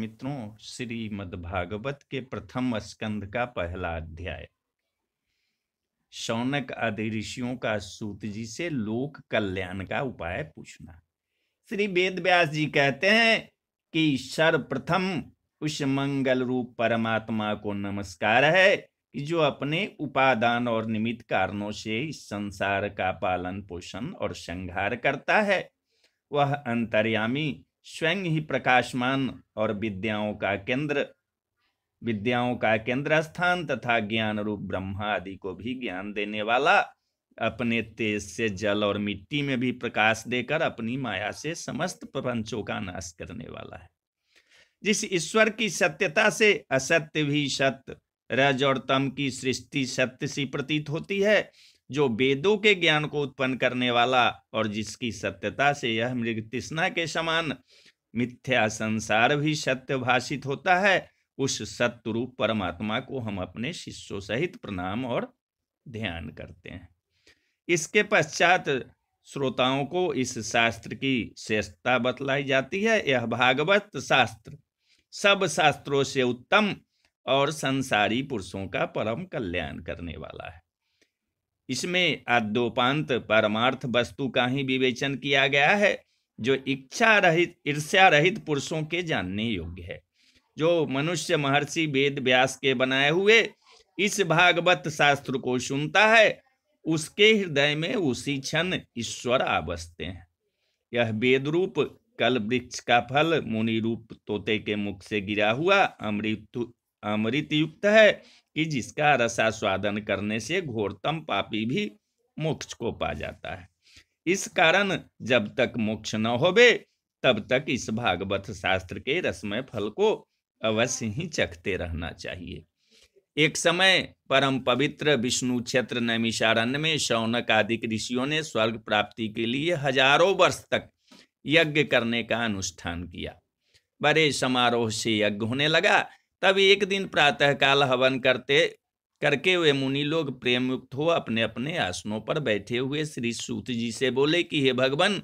मित्रों श्रीमद्भागवत के प्रथम स्कंद का पहला अध्याय शौनक आदि ऋषियों का सूत जी से लोक कल्याण का उपाय पूछना श्री वेद व्यास जी कहते हैं कि सर्वप्रथम उस मंगल रूप परमात्मा को नमस्कार है कि जो अपने उपादान और निमित्त कारणों से इस संसार का पालन पोषण और संहार करता है वह अंतर्यामी स्वयं ही प्रकाशमान और विद्याओं का केंद्र विद्याओं का केंद्र स्थान तथा ज्ञान रूप ब्रह्मा आदि को भी ज्ञान देने वाला अपने तेज से जल और मिट्टी में भी प्रकाश देकर अपनी माया से समस्त प्रपंचों का नाश करने वाला है जिस ईश्वर की सत्यता से असत्य भी सत्य रज और तम की सृष्टि सत्य सी प्रतीत होती है जो वेदों के ज्ञान को उत्पन्न करने वाला और जिसकी सत्यता से यह मृग तृष्णा के समान मिथ्या संसार भी सत्य भाषित होता है उस सत्य परमात्मा को हम अपने शिष्यों सहित प्रणाम और ध्यान करते हैं इसके पश्चात श्रोताओं को इस शास्त्र की श्रेष्ठता बतलाई जाती है यह भागवत शास्त्र सब शास्त्रों से उत्तम और संसारी पुरुषों का परम कल्याण करने वाला है इसमें आद्योपांत परमार्थ वस्तु का ही विवेचन किया गया है जो इच्छा रहित ईर्ष्या रहित पुरुषों के जानने योग्य है जो मनुष्य महर्षि वेद व्यास के बनाए हुए इस भागवत शास्त्र को सुनता है उसके हृदय में उसी क्षण ईश्वर आबसते हैं यह वेद रूप कल वृक्ष का फल मुनि रूप तोते के मुख से गिरा हुआ अमृत अमृत युक्त है कि जिसका रसा स्वादन करने से घोरतम पापी भी मोक्ष को पा जाता है इस कारण जब तक मोक्ष न होबे तब तक इस भागवत शास्त्र के रसमय फल को अवश्य ही चखते रहना चाहिए एक समय परम पवित्र विष्णु क्षेत्र नैमिषारण्य में शौनक आदि ऋषियों ने स्वर्ग प्राप्ति के लिए हजारों वर्ष तक यज्ञ करने का अनुष्ठान किया बड़े समारोह से यज्ञ होने लगा तब एक दिन प्रातःकाल हवन करते करके वे मुनि लोग प्रेम युक्त हो अपने अपने आसनों पर बैठे हुए श्री सूत जी से बोले कि हे भगवान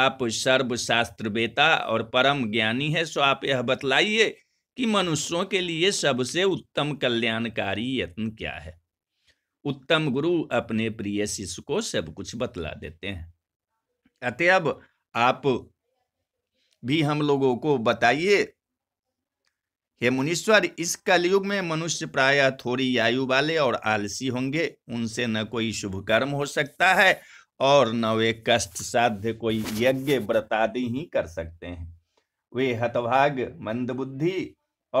आप सर्वशास्त्र बेता और परम ज्ञानी है सो आप यह बतलाइए कि मनुष्यों के लिए सबसे उत्तम कल्याणकारी यत्न क्या है उत्तम गुरु अपने प्रिय शिष्य को सब कुछ बतला देते हैं अतएव आप भी हम लोगों को बताइए हे मुनीश्वर इस कलयुग में मनुष्य प्राय थोड़ी आयु वाले और आलसी होंगे उनसे न कोई शुभ कर्म हो सकता है और न वे कष्ट साध्य कोई यज्ञ व्रतादि ही कर सकते हैं वे हतभाग मंदबुद्धि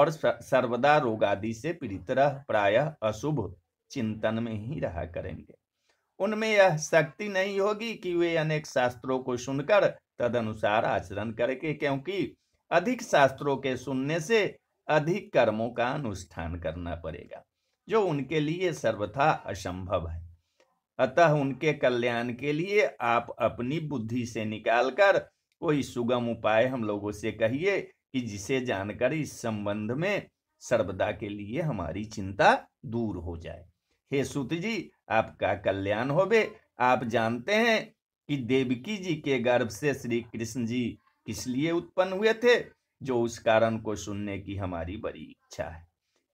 और सर्वदा रोगादि से पीड़ित रह प्रायः अशुभ चिंतन में ही रहा करेंगे उनमें यह शक्ति नहीं होगी कि वे अनेक शास्त्रों को सुनकर तदनुसार आचरण करके क्योंकि अधिक शास्त्रों के सुनने से अधिक कर्मों का अनुष्ठान करना पड़ेगा जो उनके लिए सर्वथा असंभव है अतः उनके कल्याण के लिए आप अपनी बुद्धि से निकालकर कोई सुगम उपाय हम लोगों से कहिए कि जिसे जानकर इस संबंध में सर्वदा के लिए हमारी चिंता दूर हो जाए हे सुत जी आपका कल्याण होवे आप जानते हैं कि देवकी जी के गर्भ से श्री कृष्ण जी किस लिए उत्पन्न हुए थे जो उस कारण को सुनने की हमारी बड़ी इच्छा है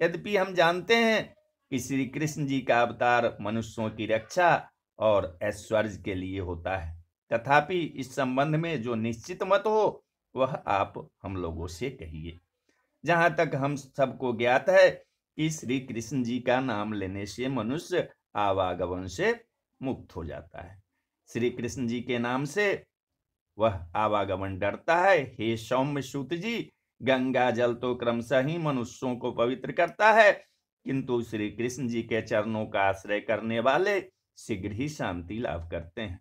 यद्यपि हम जानते हैं कि श्री कृष्ण जी का अवतार मनुष्यों की रक्षा और ऐश्वर्य के लिए होता है तथापि इस संबंध में जो निश्चित मत हो वह आप हम लोगों से कहिए जहाँ तक हम सबको ज्ञात है कि श्री कृष्ण जी का नाम लेने से मनुष्य आवागमन से मुक्त हो जाता है श्री कृष्ण जी के नाम से वह आवागमन डरता है हे सौम्य सूत जी गंगा जल तो क्रमशः ही मनुष्यों को पवित्र करता है किंतु श्री कृष्ण जी के चरणों का आश्रय करने वाले शीघ्र ही शांति लाभ करते हैं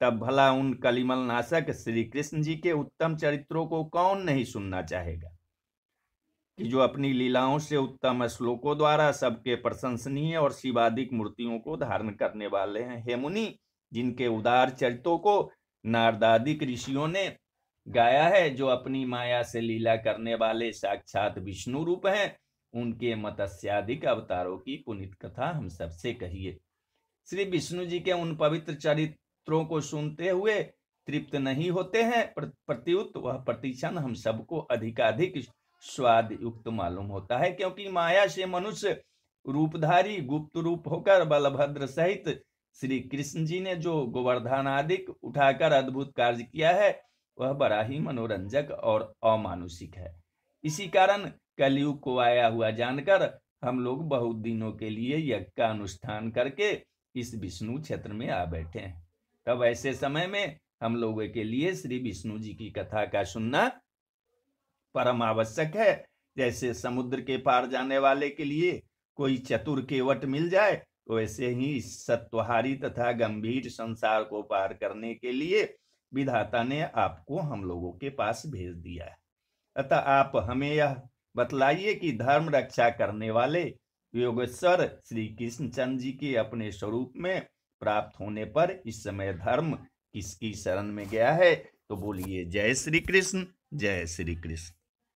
तब भला उन कलिमल नाशक श्री कृष्ण जी के उत्तम चरित्रों को कौन नहीं सुनना चाहेगा कि जो अपनी लीलाओं से उत्तम श्लोकों द्वारा सबके प्रशंसनीय और शिवादिक मूर्तियों को धारण करने वाले हैं हे मुनि जिनके उदार चरित्रों को नारदादिक ऋषियों ने गाया है जो अपनी माया से लीला करने वाले साक्षात विष्णु रूप हैं उनके मत्स्यादिक अवतारों की पुनित कथा हम सबसे कहिए श्री विष्णु जी के उन पवित्र चरित्रों को सुनते हुए तृप्त नहीं होते हैं प्रत्युत वह प्रतिक्षण हम सबको अधिकाधिक स्वाद युक्त मालूम होता है क्योंकि माया से मनुष्य रूपधारी गुप्त रूप होकर बलभद्र सहित श्री कृष्ण जी ने जो आदि उठाकर अद्भुत कार्य किया है वह बड़ा ही मनोरंजक और अमानुषिक है इसी कारण कलयुग को आया हुआ जानकर हम लोग बहुत दिनों के लिए यज्ञ का अनुष्ठान करके इस विष्णु क्षेत्र में आ बैठे हैं तब ऐसे समय में हम लोगों के लिए श्री विष्णु जी की कथा का सुनना परम आवश्यक है जैसे समुद्र के पार जाने वाले के लिए कोई चतुर केवट मिल जाए वैसे तो ही सत्वहारी तथा गंभीर संसार को पार करने के लिए विधाता ने आपको हम लोगों के पास भेज दिया है अतः आप हमें यह बतलाइए कि धर्म रक्षा करने वाले योगेश्वर श्री कृष्ण जी के अपने स्वरूप में प्राप्त होने पर इस समय धर्म किसकी शरण में गया है तो बोलिए जय श्री कृष्ण जय श्री कृष्ण